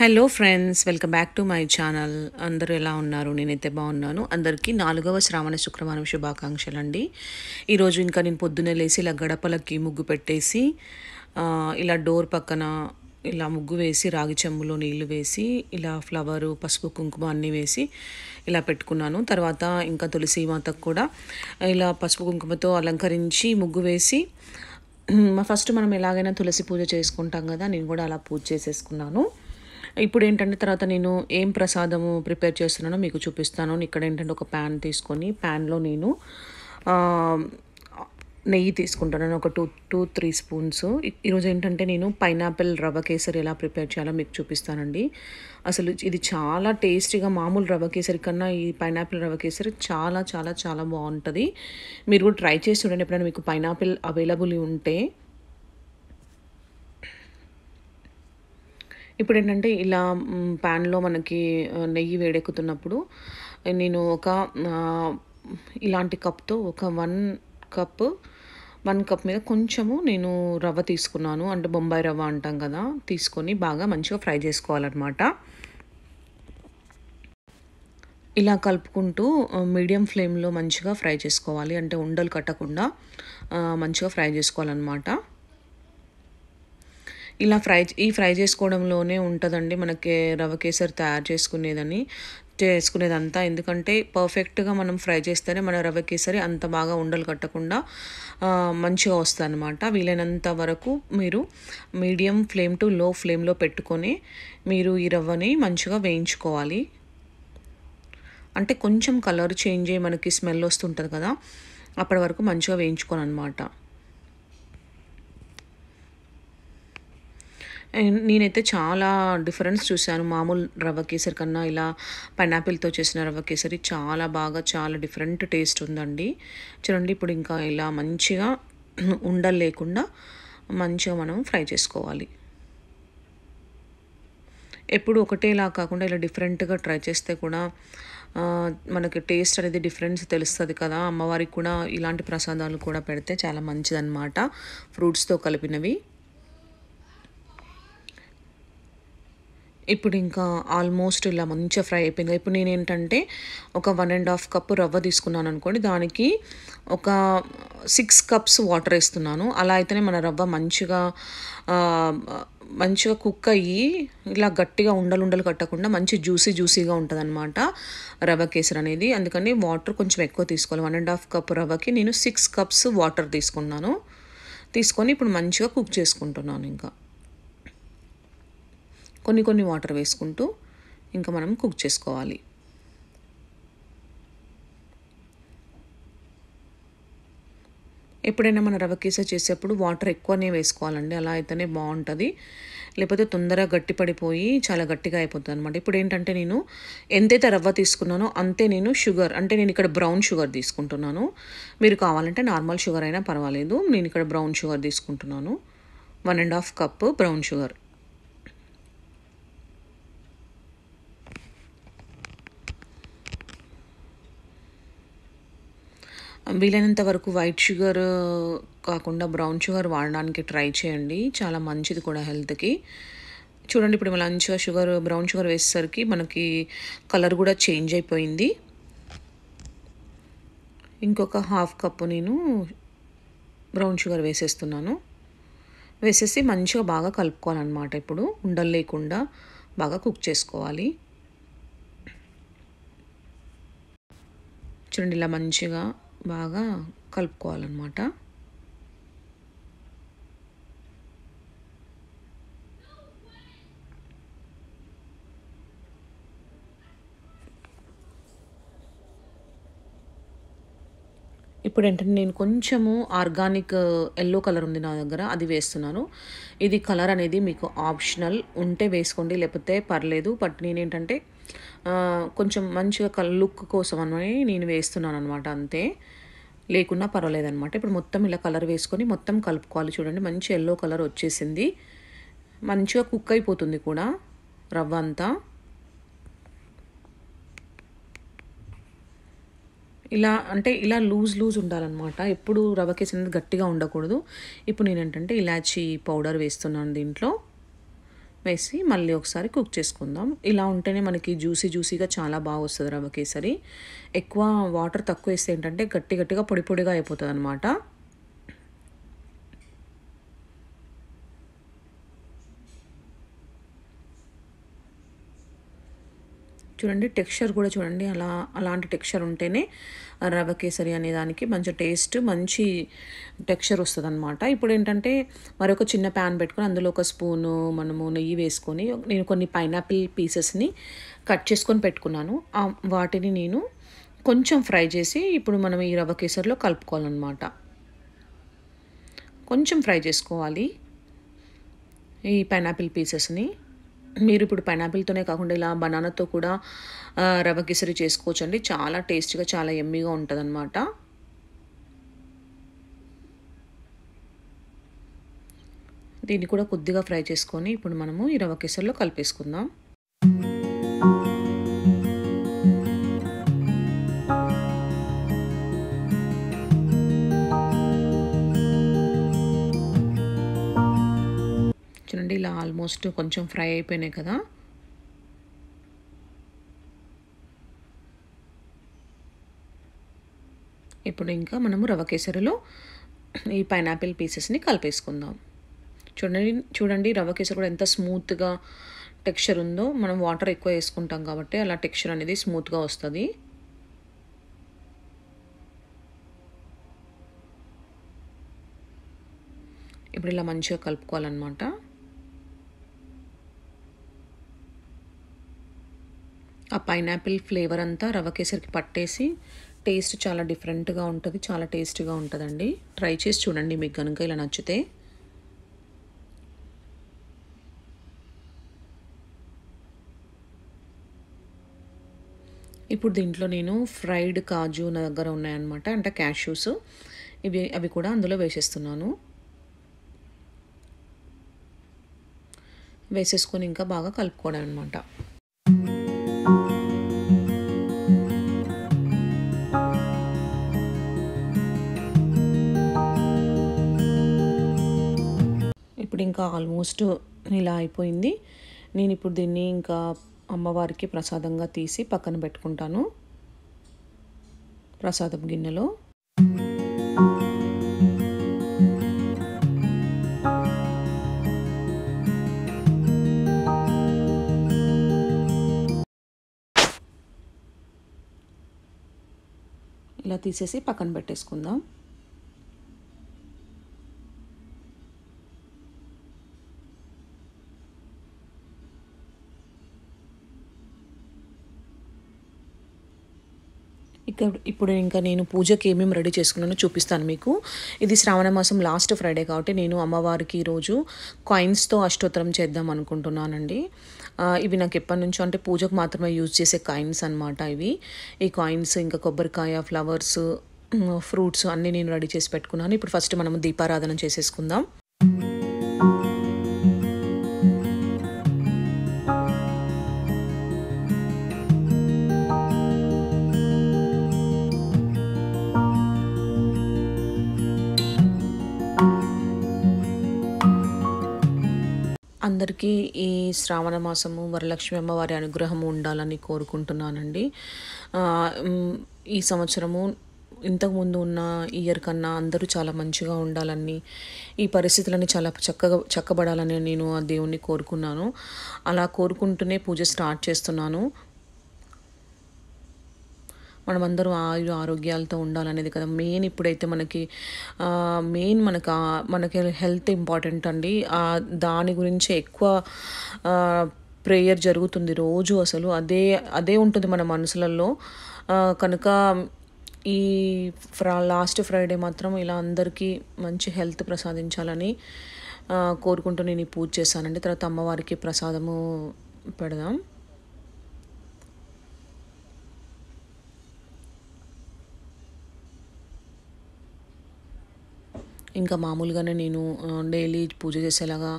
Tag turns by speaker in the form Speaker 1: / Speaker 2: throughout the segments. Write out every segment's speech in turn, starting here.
Speaker 1: hello friends welcome back to my channel అందరూ ఎలా ఉన్నారు నేనైతే బాగున్నాను అందరికీ నాలుగవ శ్రావణ శుక్రవారం శుభాకాంక్షలు అండి ఈరోజు ఇంకా నేను పొద్దున్నే లేచి ఇలా గడపలకి ముగ్గు పెట్టేసి ఇలా డోర్ పక్కన ఇలా ముగ్గు వేసి రాగి చెంబులో నీళ్లు వేసి ఇలా ఫ్లవరు పసుపు కుంకుమ అన్నీ వేసి ఇలా పెట్టుకున్నాను తర్వాత ఇంకా తులసి మాతకు కూడా ఇలా పసుపు కుంకుమతో అలంకరించి ముగ్గు వేసి ఫస్ట్ మనం ఎలాగైనా తులసి పూజ చేసుకుంటాం కదా నేను కూడా అలా పూజ చేసేసుకున్నాను ఇప్పుడు ఏంటంటే తర్వాత నేను ఏం ప్రసాదము ప్రిపేర్ చేస్తున్నానో మీకు చూపిస్తాను ఇక్కడ ఏంటంటే ఒక ప్యాన్ తీసుకొని ప్యాన్లో నేను నెయ్యి తీసుకుంటాను ఒక టూ టూ త్రీ స్పూన్స్ ఈరోజు ఏంటంటే నేను పైనాపిల్ రవ్వ కేసరి ఎలా ప్రిపేర్ చేయాలో మీకు చూపిస్తానండి అసలు ఇది చాలా టేస్టీగా మామూలు రవ్వ కేసరి కన్నా ఈ పైనాపిల్ రవ్వ కేసరి చాలా చాలా చాలా బాగుంటుంది మీరు కూడా ట్రై చేసి చూడండి ఎప్పుడైనా మీకు పైనాపిల్ అవైలబుల్ ఉంటే ఇప్పుడు ఏంటంటే ఇలా ప్యాన్లో మనకి నెయ్యి వేడెక్కుతున్నప్పుడు నేను ఒక ఇలాంటి కప్తో ఒక వన్ కప్ వన్ కప్ మీద కొంచెము నేను రవ్వ తీసుకున్నాను అంటే బొంబాయి రవ్వ అంటాం కదా తీసుకొని బాగా మంచిగా ఫ్రై చేసుకోవాలన్నమాట ఇలా కలుపుకుంటూ మీడియం ఫ్లేమ్లో మంచిగా ఫ్రై చేసుకోవాలి అంటే ఉండలు కట్టకుండా మంచిగా ఫ్రై చేసుకోవాలన్నమాట ఇలా ఫ్రై ఈ ఫ్రై చేసుకోవడంలోనే ఉంటుందండి మనకి రవ కేసరి తయారు చేసుకునేదని చేసుకునేదంతా ఎందుకంటే పర్ఫెక్ట్గా మనం ఫ్రై చేస్తేనే మన రవ్వ కేసరి అంత బాగా ఉండలు కట్టకుండా మంచిగా వస్తుంది అనమాట వీలైనంత వరకు మీరు మీడియం ఫ్లేమ్ టు లో ఫ్లేమ్లో పెట్టుకొని మీరు ఈ రవ్వని మంచిగా వేయించుకోవాలి అంటే కొంచెం కలర్ చేంజ్ అయ్యి మనకి స్మెల్ వస్తుంటుంది కదా అప్పటి వరకు మంచిగా వేయించుకోను అనమాట నేనైతే చాలా డిఫరెన్స్ చూశాను మామూలు రవ్వ కేసరి కన్నా ఇలా పైనాపిల్తో చేసిన రవ్వ కేసరి చాలా బాగా చాలా డిఫరెంట్ టేస్ట్ ఉందండి చూడండి ఇప్పుడు ఇంకా ఇలా మంచిగా ఉండలు లేకుండా మంచిగా మనం ఫ్రై చేసుకోవాలి ఎప్పుడు ఒకటేలా కాకుండా ఇలా డిఫరెంట్గా ట్రై చేస్తే కూడా మనకి టేస్ట్ అనేది డిఫరెన్స్ తెలుస్తుంది కదా అమ్మవారికి కూడా ఇలాంటి ప్రసాదాలు కూడా పెడితే చాలా మంచిదన్నమాట ఫ్రూట్స్తో కలిపినవి ఇప్పుడు ఇంకా ఆల్మోస్ట్ ఇలా మంచిగా ఫ్రై అయిపోయింది ఇప్పుడు నేను ఏంటంటే ఒక వన్ అండ్ హాఫ్ కప్ రవ్వ తీసుకున్నాను అనుకోండి దానికి ఒక సిక్స్ కప్స్ వాటర్ వేస్తున్నాను అలా అయితేనే మన రవ్వ మంచిగా మంచిగా కుక్ అయ్యి ఇలా గట్టిగా ఉండలు ఉండలు కట్టకుండా మంచి జ్యూసీ జ్యూసీగా ఉంటుంది అనమాట రవ్వ కేసర్ అనేది అందుకని వాటర్ కొంచెం ఎక్కువ తీసుకోవాలి వన్ అండ్ హాఫ్ కప్ రవ్వకి నేను సిక్స్ కప్స్ వాటర్ తీసుకున్నాను తీసుకొని ఇప్పుడు మంచిగా కుక్ చేసుకుంటున్నాను ఇంకా కొన్ని కొన్ని వాటర్ వేసుకుంటూ ఇంకా మనం కుక్ చేసుకోవాలి ఎప్పుడైనా మన రవ్వ కేసా చేసేప్పుడు వాటర్ ఎక్కువనే వేసుకోవాలండి అలా అయితేనే బాగుంటుంది లేకపోతే తొందరగా గట్టి పడిపోయి చాలా గట్టిగా అయిపోతుంది అనమాట ఇప్పుడు ఏంటంటే నేను ఎంతైతే రవ్వ తీసుకున్నానో అంతే నేను షుగర్ అంటే నేను ఇక్కడ బ్రౌన్ షుగర్ తీసుకుంటున్నాను మీరు కావాలంటే నార్మల్ షుగర్ అయినా పర్వాలేదు నేను ఇక్కడ బ్రౌన్ షుగర్ తీసుకుంటున్నాను one and half cup brown sugar వీలైనంత వరకు వైట్ షుగర్ కాకుండా బ్రౌన్ షుగర్ వాడడానికి ట్రై చేయండి చాలా మంచిది కూడా హెల్త్కి చూడండి ఇప్పుడు మంచిగా షుగర్ బ్రౌన్ షుగర్ వేసేసరికి మనకి కలర్ కూడా చేంజ్ అయిపోయింది ఇంకొక హాఫ్ కప్పు నేను బ్రౌన్ షుగర్ వేసేస్తున్నాను వేసేసి మంచిగా బాగా కలుపుకోవాలన్నమాట ఇప్పుడు ఉండలు లేకుండా బాగా కుక్ చేసుకోవాలి చూడండి ఇలా మంచిగా బాగా కలుపుకోవాలన్నమాట ఇప్పుడు ఏంటంటే నేను కొంచెము ఆర్గానిక్ ఎల్లో కలర్ ఉంది నా దగ్గర అది వేస్తున్నాను ఇది కలర్ అనేది మీకు ఆప్షనల్ ఉంటే వేసుకోండి లేకపోతే పర్లేదు బట్ నేనేంటంటే కొంచెం మంచిగా లుక్ కోసం అని నేను వేస్తున్నాను అనమాట అంతే లేకున్నా పర్వాలేదనమాట ఇప్పుడు మొత్తం ఇలా కలర్ వేసుకొని మొత్తం కలుపుకోవాలి చూడండి మంచి ఎల్లో కలర్ వచ్చేసింది మంచిగా కుక్ అయిపోతుంది కూడా రవ్వ అంతా ఇలా అంటే ఇలా లూజ్ లూజ్ ఉండాలన్నమాట ఎప్పుడు రవ్వకేసినది గట్టిగా ఉండకూడదు ఇప్పుడు నేనేంటంటే ఇలాచీ పౌడర్ వేస్తున్నాను దీంట్లో వేసి మళ్ళీ ఒకసారి కుక్ చేసుకుందాం ఇలా ఉంటేనే మనకి జ్యూసీ జ్యూసీగా చాలా బాగా వస్తుంది రవ్వ కేసరి ఎక్కువ వాటర్ తక్కువ వేస్తే ఏంటంటే గట్టి గట్టిగా పొడి పొడిగా అయిపోతుంది అనమాట చూడండి టెక్స్చర్ కూడా చూడండి అలా అలాంటి టెక్స్చర్ ఉంటేనే రవ కేసరి అనే దానికి మంచి టేస్ట్ మంచి టెక్స్చర్ వస్తుంది అనమాట ఇప్పుడు ఏంటంటే మరొక చిన్న ప్యాన్ పెట్టుకొని అందులో ఒక స్పూను మనము నెయ్యి వేసుకొని నేను కొన్ని పైనాపిల్ పీసెస్ని కట్ చేసుకొని పెట్టుకున్నాను వాటిని నేను కొంచెం ఫ్రై చేసి ఇప్పుడు మనం ఈ రవ్వ కేసరిలో కలుపుకోవాలన్నమాట కొంచెం ఫ్రై చేసుకోవాలి ఈ పైనాపిల్ పీసెస్ని మీరు ఇప్పుడు పైనాపిల్తోనే కాకుండా ఇలా బనానాతో కూడా రవ కిసరి చేసుకోవచ్చు అండి చాలా టేస్ట్గా చాలా ఎమ్మీగా ఉంటుంది అనమాట దీన్ని కూడా కొద్దిగా ఫ్రై చేసుకొని ఇప్పుడు మనము ఈ రవ కేసరిలో కలిపేసుకుందాం చూడండి ఇలా ఆల్మోస్ట్ కొంచెం ఫ్రై అయిపోయినాయి కదా ఇప్పుడు ఇంకా మనము రవ కేసరిలో ఈ పైనాపిల్ పీసెస్ని కలిపేసుకుందాం చూడండి చూడండి రవ కేసరి కూడా ఎంత స్మూత్గా టెక్స్చర్ ఉందో మనం వాటర్ ఎక్కువ వేసుకుంటాం కాబట్టి అలా టెక్స్చర్ అనేది స్మూత్గా వస్తుంది ఇప్పుడు ఇలా మంచిగా కలుపుకోవాలన్నమాట ఆ పైనాపిల్ ఫ్లేవర్ అంతా రవ్వ కేసరికి పట్టేసి టేస్ట్ చాలా డిఫరెంట్గా ఉంటుంది చాలా టేస్ట్గా ఉంటుందండి ట్రై చేసి చూడండి మీకు కనుక ఇలా నచ్చితే ఇప్పుడు దీంట్లో నేను ఫ్రైడ్ కాజు నా దగ్గర ఉన్నాయన్నమాట అంటే క్యాష్యూస్ ఇవి అవి కూడా అందులో వేసేస్తున్నాను వేసేసుకొని ఇంకా బాగా కలుపుకోవడం అనమాట ఇప్పుడు ఇంకా ఆల్మోస్ట్ ఇలా అయిపోయింది నేను ఇప్పుడు దీన్ని ఇంకా అమ్మవారికి ప్రసాదంగా తీసి పక్కన పెట్టుకుంటాను ప్రసాదం గిన్నెలో ఇలా తీసేసి పక్కన పెట్టేసుకుందాం ఇక్కడ ఇప్పుడు ఇంకా నేను పూజకి ఏమేమి రెడీ చేసుకున్నానో చూపిస్తాను మీకు ఇది శ్రావణ మాసం లాస్ట్ ఫ్రైడే కాబట్టి నేను అమ్మవారికి ఈరోజు కాయిన్స్తో అష్టోత్తరం చేద్దాం అనుకుంటున్నానండి ఇవి నాకు ఎప్పటి నుంచో అంటే పూజకు మాత్రమే యూజ్ చేసే కాయిన్స్ అనమాట ఇవి ఈ కాయిన్స్ ఇంకా కొబ్బరికాయ ఫ్లవర్స్ ఫ్రూట్స్ అన్నీ నేను రెడీ చేసి పెట్టుకున్నాను ఇప్పుడు ఫస్ట్ మనం దీపారాధన చేసేసుకుందాం అందరికీ ఈ శ్రావణ మాసము వరలక్ష్మి అమ్మవారి అనుగ్రహము ఉండాలని కోరుకుంటున్నానండి ఈ సంవత్సరము ఇంతకుముందు ఉన్న ఇయర్ కన్నా అందరూ చాలా మంచిగా ఉండాలని ఈ పరిస్థితులని చాలా చక్కగా చక్కబడాలని నేను ఆ దేవుణ్ణి కోరుకున్నాను అలా కోరుకుంటూనే పూజ స్టార్ట్ చేస్తున్నాను మనం అందరూ ఆరోగ్యాలతో ఉండాలనేది కదా మెయిన్ ఇప్పుడైతే మనకి మెయిన్ మనకు మనకి హెల్త్ ఇంపార్టెంట్ అండి దాని గురించి ఎక్కువ ప్రేయర్ జరుగుతుంది రోజు అసలు అదే అదే ఉంటుంది మన మనసులలో కనుక ఈ ఫ్రా లాస్ట్ ఫ్రైడే మాత్రం ఇలా అందరికీ మంచి హెల్త్ ప్రసాదించాలని కోరుకుంటూ నేను పూజ చేశానండి తర్వాత అమ్మవారికి ప్రసాదము పెడదాం ఇంకా మామూలుగానే నేను డైలీ పూజ చేసేలాగా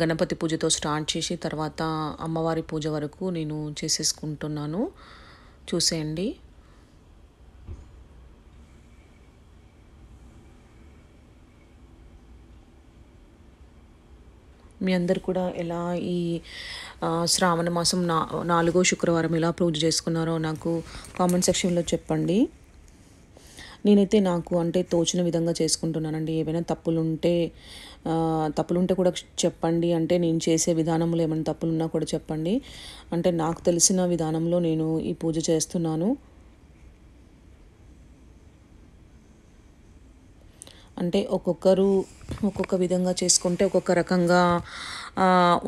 Speaker 1: గణపతి పూజతో స్టార్ట్ చేసి తర్వాత అమ్మవారి పూజ వరకు నేను చేసేసుకుంటున్నాను చూసేయండి మీ అందరు కూడా ఎలా ఈ శ్రావణ మాసం నా నాలుగో శుక్రవారం ఎలా పూజ చేసుకున్నారో నాకు కామెంట్ సెక్షన్లో చెప్పండి నేనైతే నాకు అంటే తోచిన విధంగా చేసుకుంటున్నానండి ఏమైనా తప్పులుంటే తప్పులుంటే కూడా చెప్పండి అంటే నేను చేసే విధానంలో ఏమైనా తప్పులున్నా కూడా చెప్పండి అంటే నాకు తెలిసిన విధానంలో నేను ఈ పూజ చేస్తున్నాను అంటే ఒక్కొక్కరు ఒక్కొక్క విధంగా చేసుకుంటే ఒక్కొక్క రకంగా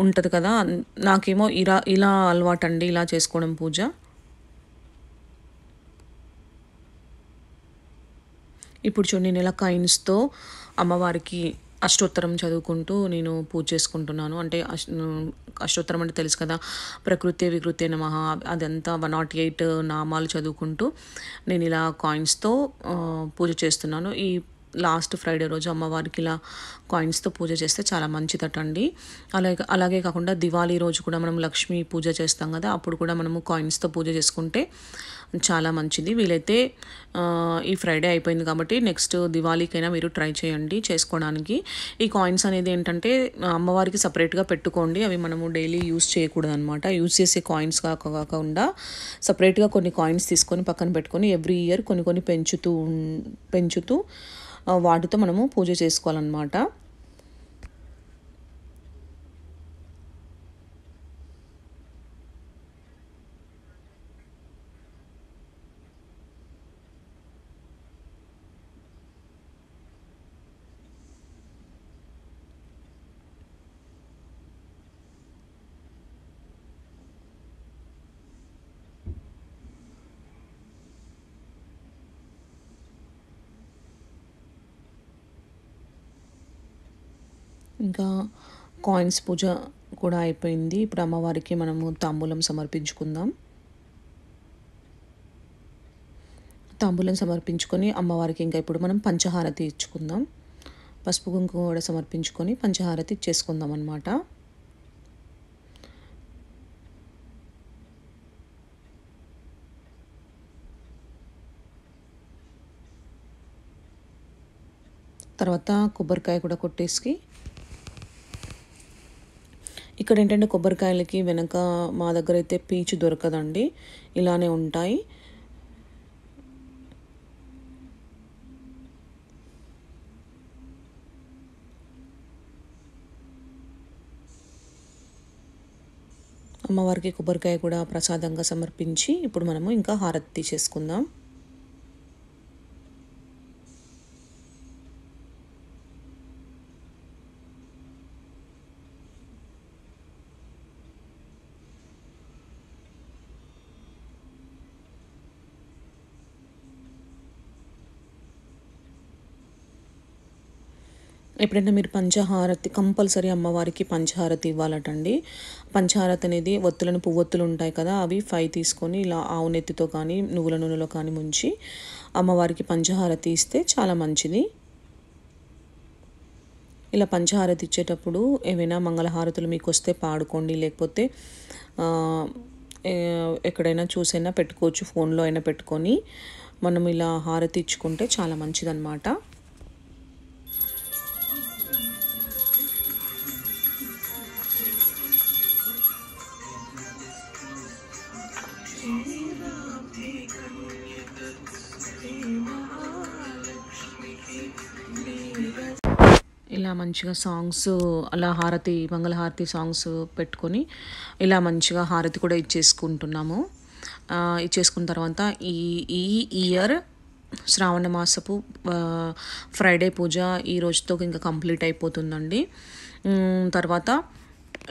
Speaker 1: ఉంటుంది కదా నాకేమో ఇలా ఇలా అండి ఇలా చేసుకోవడం పూజ ఇప్పుడు చూడండి నేను ఇలా కైన్స్తో అమ్మవారికి అష్టోత్తరం చదువుకుంటూ నేను పూజ చేసుకుంటున్నాను అంటే అష్ అష్టోత్తరం అంటే తెలుసు కదా ప్రకృతి వికృతి నమహ అదంతా వన్ నాట్ ఎయిట్ నామాలు చదువుకుంటూ నేను ఇలా కాయిన్స్తో పూజ చేస్తున్నాను ఈ లాస్ట్ ఫ్రైడే రోజు అమ్మవారికి ఇలా కాయిన్స్తో పూజ చేస్తే చాలా మంచిదట అండి అలాగే అలాగే కాకుండా దివాళీ రోజు కూడా మనం లక్ష్మీ పూజ చేస్తాం కదా అప్పుడు కూడా మనము కాయిన్స్తో పూజ చేసుకుంటే చాలా మంచిది వీలైతే ఈ ఫ్రైడే అయిపోయింది కాబట్టి నెక్స్ట్ దివాళీకైనా మీరు ట్రై చేయండి చేసుకోవడానికి ఈ కాయిన్స్ అనేది ఏంటంటే అమ్మవారికి సపరేట్గా పెట్టుకోండి అవి మనము డైలీ యూస్ చేయకూడదు అనమాట యూస్ చేసే కాయిన్స్ కాకుండా సపరేట్గా కొన్ని కాయిన్స్ తీసుకొని పక్కన పెట్టుకొని ఎవ్రీ ఇయర్ కొన్ని కొన్ని పెంచుతూ పెంచుతూ వాటితో మనము పూజ చేసుకోవాలన్నమాట ఇంకా కాయిన్స్ పూజ కూడా అయిపోయింది ఇప్పుడు అమ్మవారికి మనము తాంబూలం సమర్పించుకుందాం తాంబూలం సమర్పించుకొని అమ్మవారికి ఇంకా ఇప్పుడు మనం పంచహారతి ఇచ్చుకుందాం పసుపు కుంకుమ కూడా సమర్పించుకొని పంచహారతి ఇచ్చేసుకుందాం అనమాట తర్వాత కొబ్బరికాయ కూడా కొట్టేసి ఇక్కడ ఏంటంటే కొబ్బరికాయలకి వెనక మా దగ్గర అయితే పీచు దొరకదండి ఇలానే ఉంటాయి అమ్మవారికి కొబ్బరికాయ కూడా ప్రసాదంగా సమర్పించి ఇప్పుడు మనము ఇంకా హారతి తీసేసుకుందాం ఎప్పుడైనా మీరు పంచహారతి కంపల్సరీ అమ్మవారికి పంచహారతి ఇవ్వాలటండి పంచహారతి అనేది ఒత్తులను పువ్వొత్తులు ఉంటాయి కదా అవి ఫైవ్ తీసుకొని ఇలా ఆవు నెత్తితో కానీ నువ్వుల నూనెలో కానీ ముంచి అమ్మవారికి పంచహారతి ఇస్తే చాలా మంచిది ఇలా పంచహారతి ఇచ్చేటప్పుడు ఏమైనా మంగళహారతులు మీకు వస్తే పాడుకోండి లేకపోతే ఎక్కడైనా చూసైనా పెట్టుకోవచ్చు ఫోన్లో అయినా పెట్టుకొని మనం ఇలా హారతి ఇచ్చుకుంటే చాలా మంచిదన్నమాట ఇలా మంచిగా సాంగ్స్ అలా హారతి మంగళహారతి సాంగ్స్ పెట్టుకొని ఇలా మంచిగా హారతి కూడా ఇచ్చేసుకుంటున్నాము ఇచ్చేసుకున్న తర్వాత ఈ ఈ ఇయర్ శ్రావణ మాసపు ఫ్రైడే పూజ ఈ రోజుతో ఇంకా కంప్లీట్ అయిపోతుందండి తర్వాత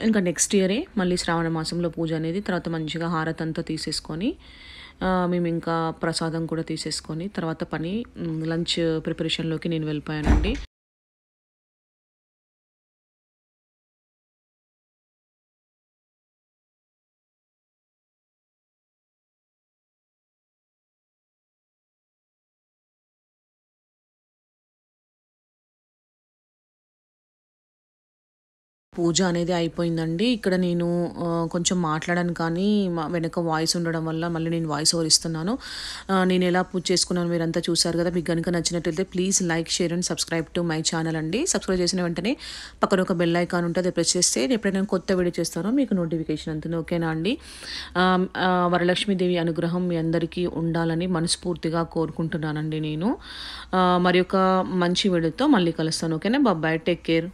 Speaker 1: ఇంకా నెక్స్ట్ ఇయరే మళ్ళీ శ్రావణ మాసంలో పూజ అనేది తర్వాత మంచిగా హారతి అంతా తీసేసుకొని మేము ఇంకా ప్రసాదం కూడా తీసేసుకొని తర్వాత పని లంచ్ ప్రిపరేషన్లోకి నేను వెళ్ళిపోయానండి పూజ అనేది అయిపోయిందండి ఇక్కడ నేను కొంచెం మాట్లాడాను కానీ వెనక వాయిస్ ఉండడం వల్ల మళ్ళీ నేను వాయిస్ ఓవర్ ఇస్తున్నాను నేను ఎలా పూజ చేసుకున్నాను మీరంతా చూసారు కదా మీకు కనుక నచ్చినట్లయితే please like share and subscribe to my channel అండి సబ్స్క్రైబ్ చేసిన వెంటనే పక్కన ఒక బెల్ ఐకాన్ ఉంటుంది అది ప్రెస్ చేస్తే ఎప్పుడైనా కొత్త వీడియో చేస్తానో మీకు నోటిఫికేషన్ అంతా ఓకేనా అండి వరలక్ష్మీదేవి అనుగ్రహం మీ అందరికీ ఉండాలని మనస్ఫూర్తిగా కోరుకుంటున్నానండి నేను మరి ఒక మంచి వీడియోతో మళ్ళీ కలుస్తాను ఓకేనా బాబాయ్ టేక్ కేర్